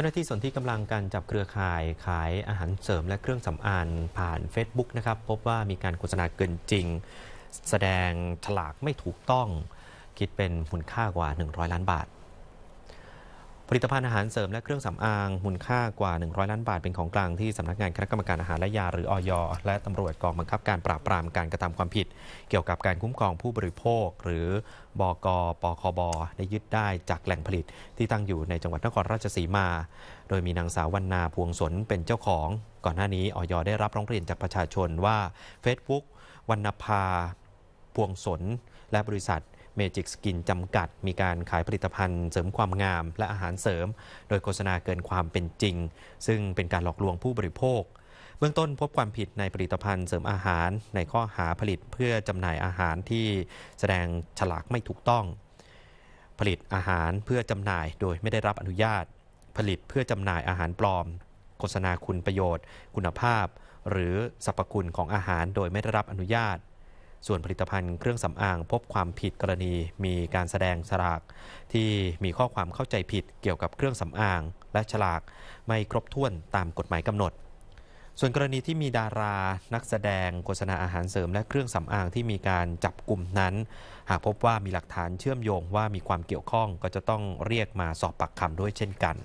จ้าหน้าที่ส่วนที่กำลังการจับเครือข่ายขายอาหารเสริมและเครื่องสำอางผ่าน Facebook นะครับ พบว่ามีการโฆษณาเกินจริง แสดงฉลากไม่ถูกต้องคิดเป็นมูลค่ากว่า 100 ล้านบาทผลิตภัณฑ์อาหารเสริมและเครื่องสำอางมูลค่ากว่า 100 ล้านบาท เป็นของกลางที่สำนักงานคณะกรรมการอาหารและยาหรือออยและตำรวจกองบังคับการปราบปรามการกระทำความผิด เกี่ยวกับการคุ้มครองผู้บริโภค หรือบอกปคบได้ยึดได้จากแหล่งผลิตที่ตั้งอยู่ในจังหวัดนครราชสีมา โดยมีนางสาววรรณาพวงสนเป็นเจ้าของ ก่อนหน้านี้ออยได้รับร้องเรียนจากประชาชนว่า Facebook วรรณภาพวงสนและบริษัทเมจิกสกินจำกัดมีการขายผลิตภัณฑ์เสริมความงามและอาหารเสริม โดยโฆษณาเกินความเป็นจริง ซึ่งเป็นการหลอกลวงผู้บริโภค เบื้องต้นพบความผิดในผลิตภัณฑ์เสริมอาหารในข้อหาผลิตเพื่อจำหน่ายอาหารที่แสดงฉลากไม่ถูกต้อง ผลิตอาหารเพื่อจำหน่ายโดยไม่ได้รับอนุญาต ผลิตเพื่อจำหน่ายอาหารปลอม โฆษณาคุณประโยชน์ คุณภาพ หรือสรรพคุณของอาหารโดยไม่ได้รับอนุญาตส่วนผลิตภัณฑ์เครื่องสำอาง พบความผิดกรณีมีการแสดงฉลากที่มีข้อความเข้าใจผิดเกี่ยวกับเครื่องสำอาง และฉลากไม่ครบถ้วนตามกฎหมายกำหนด ส่วนกรณีที่มีดารานักแสดงโฆษณาอาหารเสริมและเครื่องสำอางที่มีการจับกลุ่มนั้น หากพบว่ามีหลักฐานเชื่อมโยงว่ามีความเกี่ยวข้องก็จะต้องเรียกมาสอบปากคำด้วยเช่นกัน